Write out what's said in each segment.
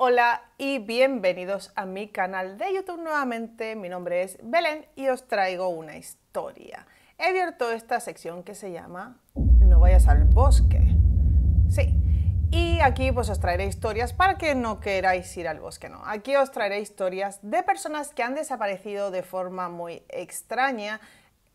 Hola y bienvenidos a mi canal de YouTube nuevamente. Mi nombre es Belén y os traigo una historia. He abierto esta sección que se llama No vayas al bosque. Sí. Y aquí pues os traeré historias para que no queráis ir al bosque, no. Aquí os traeré historias de personas que han desaparecido de forma muy extraña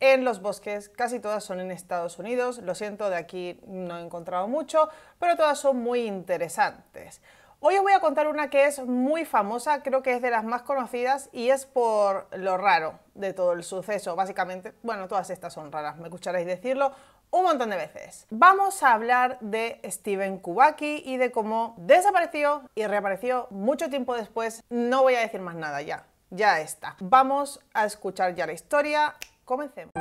en los bosques, casi todas son en Estados Unidos. Lo siento, de aquí no he encontrado mucho, pero todas son muy interesantes. Hoy os voy a contar una que es muy famosa, creo que es de las más conocidas y es por lo raro de todo el suceso, básicamente. Bueno, todas estas son raras, me escucharéis decirlo un montón de veces. Vamos a hablar de Steven Kubacki y de cómo desapareció y reapareció mucho tiempo después. No voy a decir más nada ya, ya está. Vamos a escuchar ya la historia, comencemos.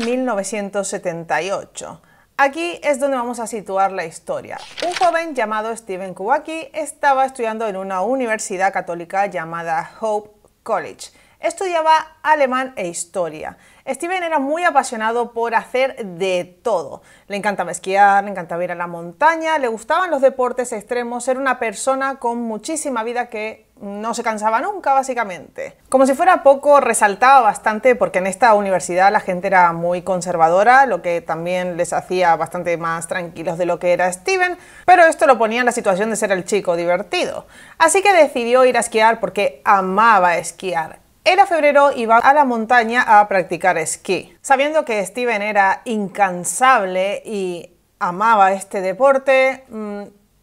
1978. Aquí es donde vamos a situar la historia. Un joven llamado Steven Kuwaki estaba estudiando en una universidad católica llamada Hope College. Estudiaba alemán e historia. Steven era muy apasionado por hacer de todo. Le encantaba esquiar, le encantaba ir a la montaña, le gustaban los deportes extremos, era una persona con muchísima vida que no se cansaba nunca, básicamente. Como si fuera poco, resaltaba bastante porque en esta universidad la gente era muy conservadora, lo que también les hacía bastante más tranquilos de lo que era Steven, pero esto lo ponía en la situación de ser el chico divertido. Así que decidió ir a esquiar porque amaba esquiar era febrero y va a la montaña a practicar esquí. Sabiendo que Steven era incansable y amaba este deporte, mm,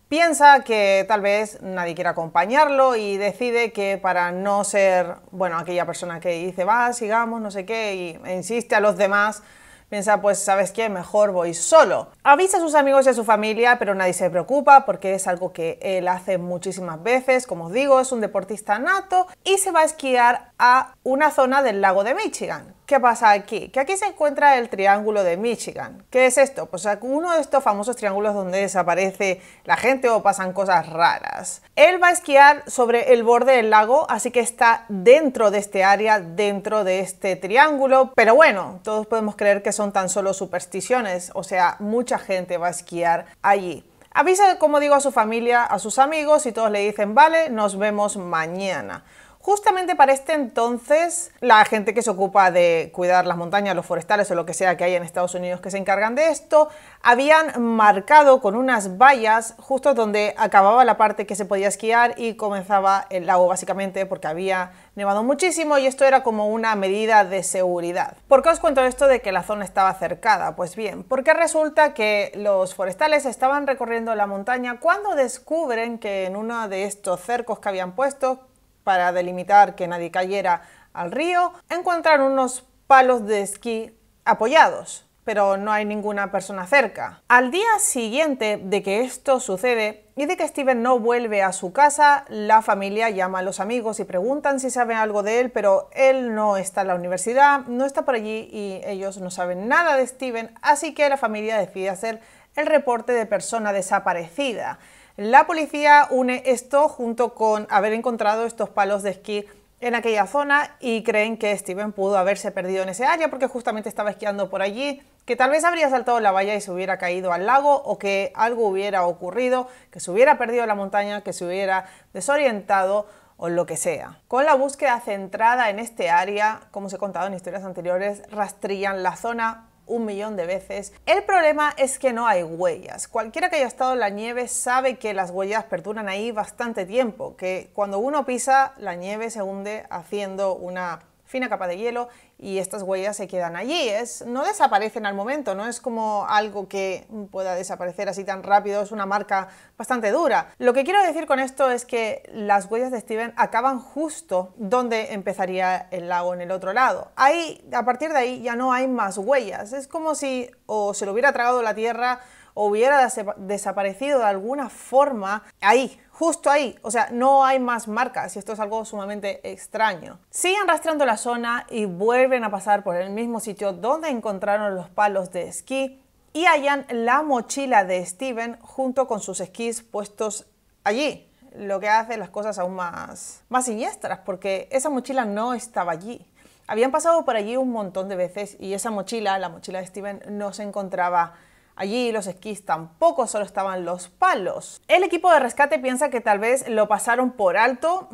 piensa que tal vez nadie quiera acompañarlo y decide que para no ser, bueno, aquella persona que dice, va, sigamos, no sé qué, y e insiste a los demás, piensa, pues, ¿sabes qué? Mejor voy solo. Avisa a sus amigos y a su familia, pero nadie se preocupa porque es algo que él hace muchísimas veces, como os digo, es un deportista nato y se va a esquiar a una zona del lago de Michigan. ¿Qué pasa aquí? Que aquí se encuentra el Triángulo de Michigan. ¿Qué es esto? Pues uno de estos famosos triángulos donde desaparece la gente o pasan cosas raras. Él va a esquiar sobre el borde del lago, así que está dentro de este área, dentro de este triángulo. Pero bueno, todos podemos creer que son tan solo supersticiones, o sea, mucha gente va a esquiar allí. Avisa, como digo, a su familia, a sus amigos y todos le dicen, vale, nos vemos mañana. Justamente para este entonces, la gente que se ocupa de cuidar las montañas, los forestales o lo que sea que hay en Estados Unidos que se encargan de esto, habían marcado con unas vallas justo donde acababa la parte que se podía esquiar y comenzaba el lago básicamente porque había nevado muchísimo y esto era como una medida de seguridad. ¿Por qué os cuento esto de que la zona estaba cercada? Pues bien, porque resulta que los forestales estaban recorriendo la montaña cuando descubren que en uno de estos cercos que habían puesto para delimitar que nadie cayera al río, encontraron unos palos de esquí apoyados, pero no hay ninguna persona cerca. Al día siguiente de que esto sucede y de que Steven no vuelve a su casa, la familia llama a los amigos y preguntan si saben algo de él, pero él no está en la universidad, no está por allí y ellos no saben nada de Steven, así que la familia decide hacer el reporte de persona desaparecida. La policía une esto junto con haber encontrado estos palos de esquí en aquella zona y creen que Steven pudo haberse perdido en ese área porque justamente estaba esquiando por allí, que tal vez habría saltado la valla y se hubiera caído al lago o que algo hubiera ocurrido, que se hubiera perdido la montaña, que se hubiera desorientado o lo que sea. Con la búsqueda centrada en este área, como os he contado en historias anteriores, rastrillan la zona un millón de veces. El problema es que no hay huellas. Cualquiera que haya estado en la nieve sabe que las huellas perduran ahí bastante tiempo, que cuando uno pisa la nieve se hunde haciendo una fina capa de hielo y estas huellas se quedan allí. Es, no desaparecen al momento, no es como algo que pueda desaparecer así tan rápido, es una marca bastante dura. Lo que quiero decir con esto es que las huellas de Steven acaban justo donde empezaría el lago en el otro lado. Ahí, a partir de ahí ya no hay más huellas, es como si o se lo hubiera tragado la tierra, hubiera desaparecido de alguna forma ahí, justo ahí. O sea, no hay más marcas y esto es algo sumamente extraño. Siguen rastreando la zona y vuelven a pasar por el mismo sitio donde encontraron los palos de esquí y hallan la mochila de Steven junto con sus esquís puestos allí lo que hace las cosas aún más, más siniestras, porque esa mochila no estaba allí. Habían pasado por allí un montón de veces y esa mochila, la mochila de Steven, no se encontraba Allí los esquís tampoco, solo estaban los palos. El equipo de rescate piensa que tal vez lo pasaron por alto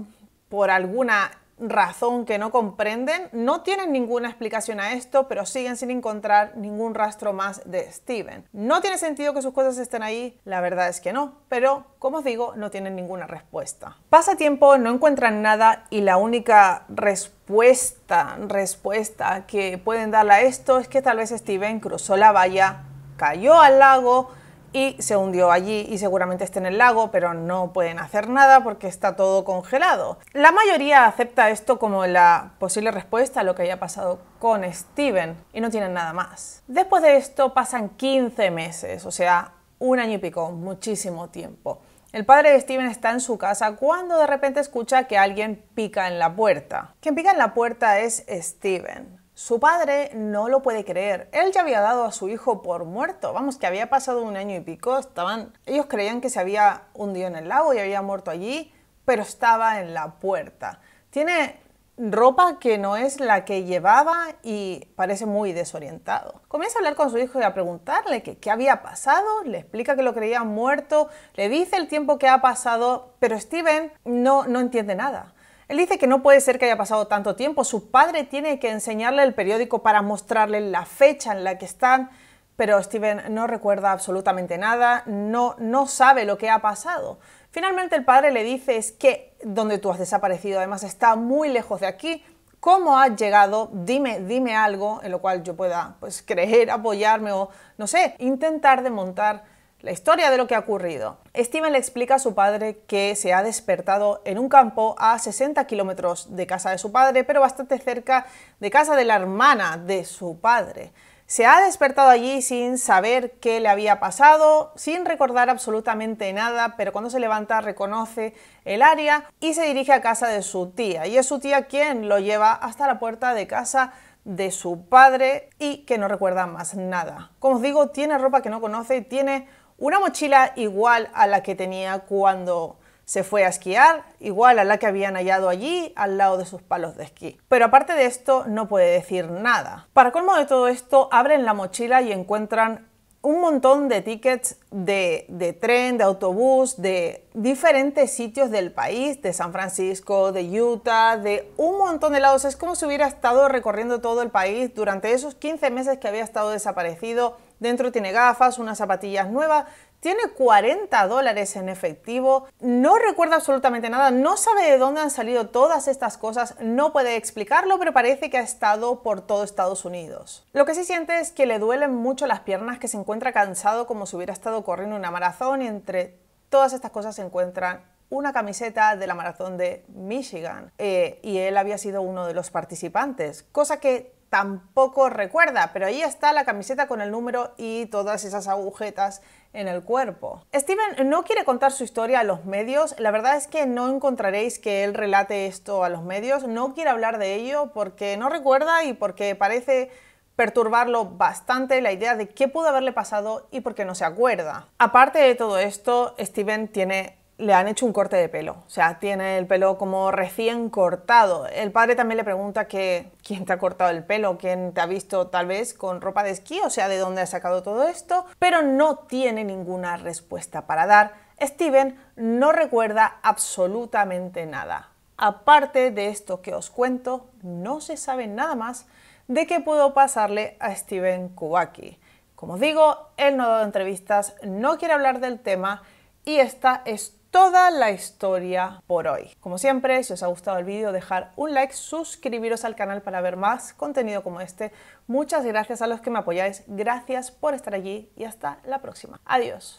por alguna razón que no comprenden. No tienen ninguna explicación a esto, pero siguen sin encontrar ningún rastro más de Steven. No tiene sentido que sus cosas estén ahí, la verdad es que no, pero como os digo, no tienen ninguna respuesta. Pasa tiempo, no encuentran nada y la única respuesta, respuesta que pueden darle a esto es que tal vez Steven cruzó la valla cayó al lago y se hundió allí y seguramente está en el lago, pero no pueden hacer nada porque está todo congelado. La mayoría acepta esto como la posible respuesta a lo que haya pasado con Steven y no tienen nada más. Después de esto pasan 15 meses, o sea, un año y pico, muchísimo tiempo. El padre de Steven está en su casa cuando de repente escucha que alguien pica en la puerta. Quien pica en la puerta es Steven. Su padre no lo puede creer. Él ya había dado a su hijo por muerto. Vamos, que había pasado un año y pico. Estaban. Ellos creían que se había hundido en el lago y había muerto allí, pero estaba en la puerta. Tiene ropa que no es la que llevaba y parece muy desorientado. Comienza a hablar con su hijo y a preguntarle qué había pasado, le explica que lo creía muerto, le dice el tiempo que ha pasado, pero Steven no, no entiende nada. Él dice que no puede ser que haya pasado tanto tiempo. Su padre tiene que enseñarle el periódico para mostrarle la fecha en la que están, pero Steven no recuerda absolutamente nada, no, no sabe lo que ha pasado. Finalmente el padre le dice es que donde tú has desaparecido además está muy lejos de aquí, cómo has llegado, dime, dime algo en lo cual yo pueda pues creer, apoyarme o no sé, intentar demontar. La historia de lo que ha ocurrido. Steven le explica a su padre que se ha despertado en un campo a 60 kilómetros de casa de su padre, pero bastante cerca de casa de la hermana de su padre. Se ha despertado allí sin saber qué le había pasado, sin recordar absolutamente nada, pero cuando se levanta reconoce el área y se dirige a casa de su tía. Y es su tía quien lo lleva hasta la puerta de casa de su padre y que no recuerda más nada. Como os digo, tiene ropa que no conoce, y tiene una mochila igual a la que tenía cuando se fue a esquiar, igual a la que habían hallado allí al lado de sus palos de esquí. Pero aparte de esto, no puede decir nada. Para colmo de todo esto, abren la mochila y encuentran un montón de tickets de, tren, de autobús, de diferentes sitios del país, de San Francisco, de Utah, de un montón de lados. Es como si hubiera estado recorriendo todo el país durante esos 15 meses que había estado desaparecido Dentro tiene gafas, unas zapatillas nuevas, tiene 40 dólares en efectivo, no recuerda absolutamente nada, no sabe de dónde han salido todas estas cosas, no puede explicarlo, pero parece que ha estado por todo Estados Unidos. Lo que sí siente es que le duelen mucho las piernas, que se encuentra cansado como si hubiera estado corriendo una maratón y entre todas estas cosas se encuentran una camiseta de la maratón de Michigan eh, y él había sido uno de los participantes, cosa que tampoco recuerda, pero ahí está la camiseta con el número y todas esas agujetas en el cuerpo. Steven no quiere contar su historia a los medios, la verdad es que no encontraréis que él relate esto a los medios, no quiere hablar de ello porque no recuerda y porque parece perturbarlo bastante la idea de qué pudo haberle pasado y por qué no se acuerda. Aparte de todo esto, Steven tiene le han hecho un corte de pelo, o sea, tiene el pelo como recién cortado. El padre también le pregunta que quién te ha cortado el pelo, quién te ha visto tal vez con ropa de esquí, o sea, de dónde ha sacado todo esto, pero no tiene ninguna respuesta para dar. Steven no recuerda absolutamente nada. Aparte de esto que os cuento, no se sabe nada más de qué pudo pasarle a Steven Kubaki. Como os digo, él no ha dado entrevistas, no quiere hablar del tema y esta es toda la historia por hoy. Como siempre, si os ha gustado el vídeo, dejar un like, suscribiros al canal para ver más contenido como este. Muchas gracias a los que me apoyáis, gracias por estar allí y hasta la próxima. Adiós.